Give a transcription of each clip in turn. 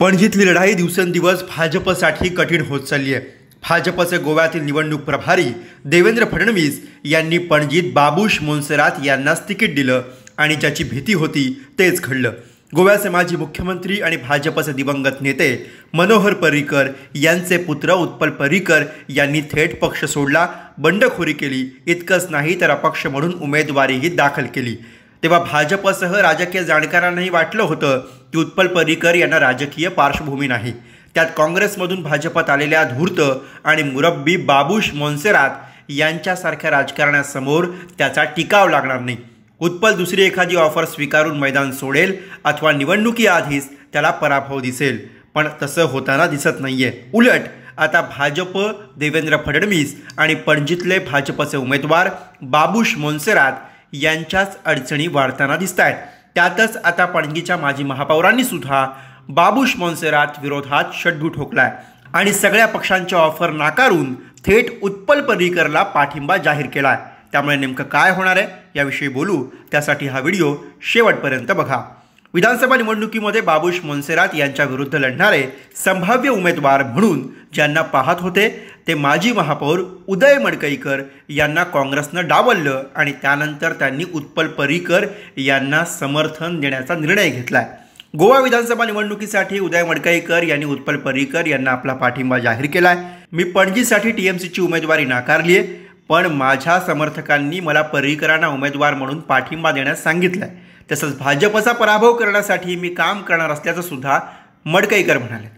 पणजीतली लढाई दिवसेंदिवस भाजपसाठी कठीण होत चालली आहे भाजपचे गोव्यातील निवडणूक प्रभारी देवेंद्र फडणवीस यांनी पणजीत बाबूश मोन्सेरात यांनाच तिकीट दिलं आणि ज्याची भीती होती तेच घडलं गोव्याचे माजी मुख्यमंत्री आणि भाजपचे दिवंगत नेते मनोहर पर्रिकर यांचे पुत्र उत्पल पर्रिकर यांनी थेट पक्ष सोडला बंडखोरी केली इतकंच नाही तर अपक्ष म्हणून उमेदवारीही दाखल केली तेव्हा भाजपसह राजकीय जाणकारांनाही वाटलं होतं की उत्पल परिकर यांना राजकीय पार्श्वभूमी नाही त्यात काँग्रेसमधून भाजपात आलेल्या धूर्त आणि मुरब्बी बाबूश मोन्सेरात यांच्यासारख्या राजकारण्यासमोर त्याचा टिकाव लागणार नाही उत्पल दुसरी एखादी ऑफर स्वीकारून मैदान सोडेल अथवा निवडणुकीआधीच त्याला पराभव दिसेल पण तसं होताना दिसत नाही आहे उलट आता भाजप देवेंद्र फडणवीस आणि पणजीतले भाजपचे उमेदवार बाबूश मोन्सेरात यांच्याच अडचणी वाढताना दिसत आहेत त्यातच आता पणगीच्या माजी महापौरांनी सुद्धा बाबूश मोन्सेरात विरोधात षड्डू ठोकलाय आणि सगळ्या पक्षांच्या ऑफर नाकारून थेट उत्पल पर्रिकरला पाठिंबा जाहीर केला आहे त्यामुळे नेमकं काय होणार आहे याविषयी बोलू त्यासाठी हा व्हिडिओ शेवटपर्यंत बघा विधानसभा निवडणुकीमध्ये बाबूश मोन्सेरात यांच्या विरुद्ध लढणारे संभाव्य उमेदवार म्हणून ज्यांना पाहत होते ते माजी महापौर उदय मडकईकर यांना काँग्रेसनं डावललं आणि त्यानंतर त्यांनी उत्पल पर्रिकर यांना समर्थन देण्याचा निर्णय घेतला आहे गोवा विधानसभा निवडणुकीसाठी उदय मडकईकर यांनी उत्पल पर्रिकर यांना आपला पाठिंबा जाहीर केला आहे मी पणजीसाठी टी एम सीची उमेदवारी नाकारली आहे पण माझ्या समर्थकांनी मला पर्रिकरांना उमेदवार म्हणून पाठिंबा देण्यास सांगितलं आहे तसंच भाजपचा पराभव करण्यासाठी मी काम करणार असल्याचं सुद्धा मडकईकर म्हणाले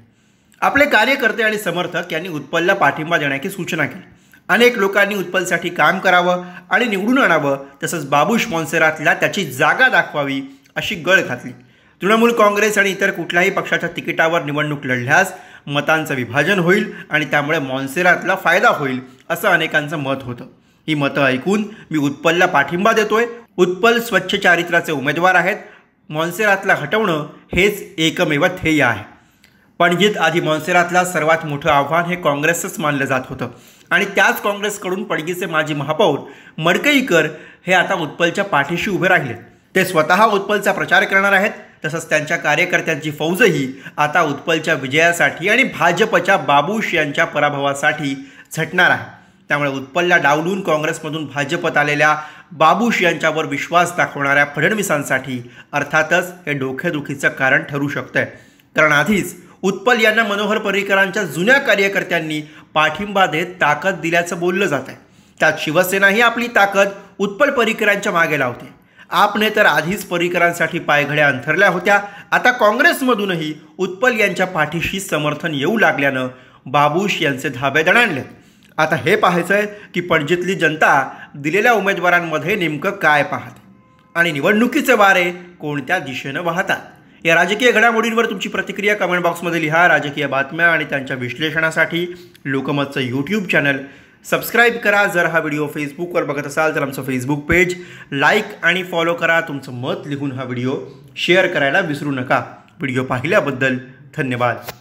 आपले कार्यकर्ते आणि समर्थक यांनी उत्पलला पाठिंबा देण्याची सूचना केली अनेक लोकांनी उत्पलसाठी काम करावं आणि निवडून आणावं तसंच बाबू स्पॉन्सरातल्या त्याची जागा दाखवावी अशी गळ घातली तृणमूल काँग्रेस आणि इतर कुठल्याही पक्षाच्या तिकिटावर निवडणूक लढल्यास मतांचं विभाजन होईल आणि त्यामुळे मॉन्सेरातला फायदा होईल असं अनेकांचं मत होतं ही मतं ऐकून मी उत्पलला पाठिंबा देतोय उत्पल स्वच्छ चारित्र्याचे उमेदवार आहेत मॉन्सेरातला हटवणं हेच एकमेव ध्येय आहे पणजीत आधी मॉन्सेरातला सर्वात मोठं आव्हान हे काँग्रेसच मानलं जात होतं आणि त्याच काँग्रेसकडून पणजीचे माजी महापौर मडकईकर हे आता उत्पलच्या पाठीशी उभे राहिले ते स्वतः उत्पलचा प्रचार करणार आहेत तसंच त्यांच्या कार्यकर्त्यांची फौजही आता उत्पलच्या विजयासाठी आणि भाजपच्या बाबूश यांच्या पराभवासाठी झटणार आहे त्यामुळे उत्पलला डावलून काँग्रेसमधून भाजपत आलेल्या बाबूश यांच्यावर विश्वास दाखवणाऱ्या फडणवीसांसाठी अर्थातच हे डोखेदुखीचं कारण ठरू शकतं कारण आधीच उत्पल यांना मनोहर पर्रिकरांच्या जुन्या कार्यकर्त्यांनी पाठिंबा देत ताकद दिल्याचं बोललं जात आहे त्यात शिवसेनाही आपली ताकद उत्पल पर्रिकरांच्या मागे लावते आपने तर आधीच पर्रिकरांसाठी पायघड्या अंथरल्या होत्या आता काँग्रेसमधूनही उत्पल यांच्या पाठीशी समर्थन येऊ लागल्यानं बाबूश यांचे धाबे दणाणले आता हे पाहायचं आहे की पणजीतली जनता दिलेल्या उमेदवारांमध्ये नेमकं काय पाहते आणि निवडणुकीचे वारे कोणत्या दिशेनं वाहतात या राजकीय घडामोडींवर तुमची प्रतिक्रिया कमेंट बॉक्समध्ये लिहा राजकीय बातम्या आणि त्यांच्या विश्लेषणासाठी लोकमतचं यूट्यूब चॅनल सबस्क्राईब करा जर हा व्हिडिओ फेसबुकवर बघत असाल तर आमचं फेसबुक पेज लाईक आणि फॉलो करा तुमचं मत लिहून हा व्हिडिओ शेअर करायला विसरू नका व्हिडिओ पाहिल्याबद्दल धन्यवाद